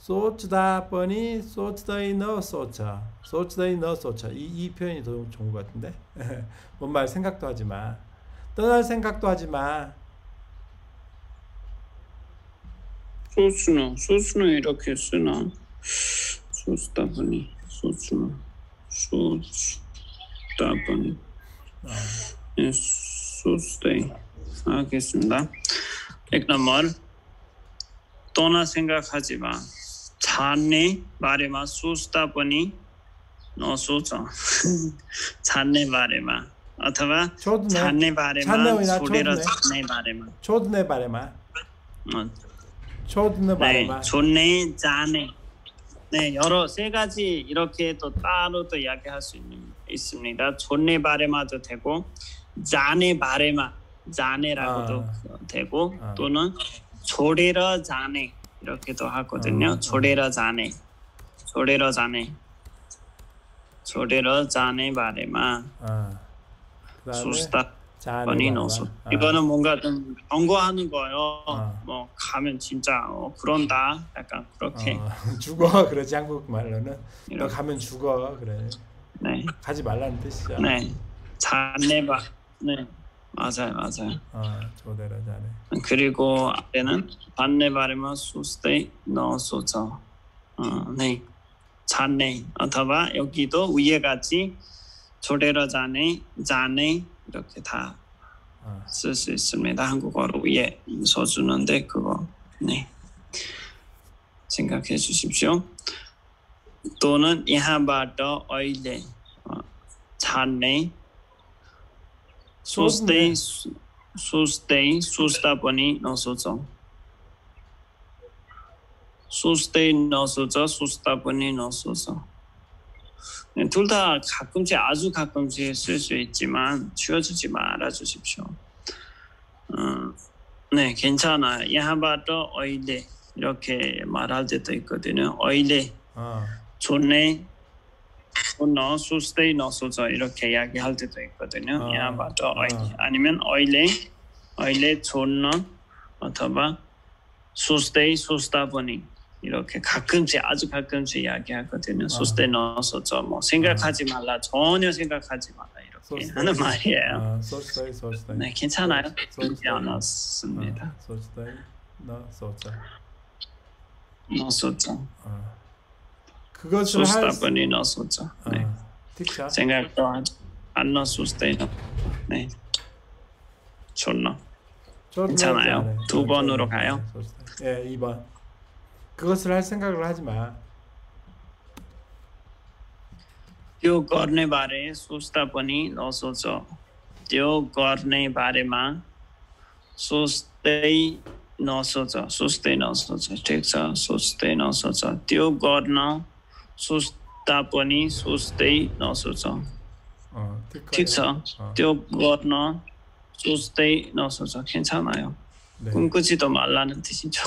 소츠다 뻔히 소츠다이 너 소차 소츠다이 너 소차 이, 이 표현이 더 좋은 것 같은데 뭔 말 생각도 하지 마 떠날 생각도 하지 마 소스는 소스는 이렇게 쓰나 소스다 뻔히 소스는 소스다 뻔히 네, 소스다이 알겠습니다 1 넘어 떠나 생각하지 마 छान्ने बारेमा सोच्दा पनि नसोच छान्ने बारेमा अथवा छान्ने बारेमा छोडेर छान्ने बारेमा छोड्ने बारेमा छोड्ने बारेमा छोड्ने जाने 네, 여러 세 가지 이렇게 또 따로 또 이야기할 수 있는, 있습니다. 존내 바레마도 되고 자네 바레마 자네라고도 아. 되고 아. 또는 조리러 자네 이렇게도 하거든요. 음. 조레라 자네, 조레라 자네, 조레라 자네 말에마 수스다 번이 넣어 아. 이거는 뭔가 좀 경고하는 거예요. 어. 뭐 가면 진짜 어, 그런다. 약간 그렇게 어. 죽어 그러지 한국 말로는 너 가면 죽어 그래. 네. 가지 말라는 뜻이야. 네. 잔내바. 네. 맞아요, 맞아요. 아, 조대라 잘해. 그리고 아래는 반네 발음은 수스테 넣어서 네. 잔네. 어타와 여기도 위에 같이 조대라 잔네, 잔네 이렇게 다 쓸수 아. 있습니다. 한국어로 위에 써주는데 그거 네. 생각해 주십시오. 또는 이하바더 어일레 어, 잔네 सोच्दै सोच्दै सोच्दा पनि नसोच सोच्दै नसोच सोच्दा पनि नसोच 둘다 가끔씩 아주 가끔씩 쓸 수 있지만 지워주지 말아주십시오. 음, 네, 괜찮아. 야바도 어이래 이렇게 말할 때도 있거든요. 어이래 아. 좋네. 너수스테이 너소저 이렇게 이야기할 때도 있거든요. 아, 야바도 아. 아니면 어일레 어일레 존나 어떠바 수스테이 수스타보니 이렇게 가끔씩 아주 가끔씩 이야기하거든요. 수스테이 아. 너소저 뭐 생각하지 음. 말라 전혀 생각하지 말라 이렇게 소스데이. 하는 말이에요. 수스테이 아, 수스테이 네 괜찮아요. 그렇지 않았습니다. 수스테이 너소저 너소저 सुस्ता पनि नसुन्छ सिँगाको हान्न सुस्दैन नै छोड्न छानायो थुपनो रोकायो ए 이번 그것을 할 생각을 하지 마. त्यो गर्ने बारे सोच्दा पनि नसोच त्यो गर्ने बारेमा सोच्दै नसोच सोच्दै नसोच ठिक छ सोच्दै नसोच त्यो सोच्दा पनि सोच्दै नसोच ठिक छ त्यो गर्न सोच्दै नसोच खेन्छ नयाँ कुन कुचित माल्ला त्यसो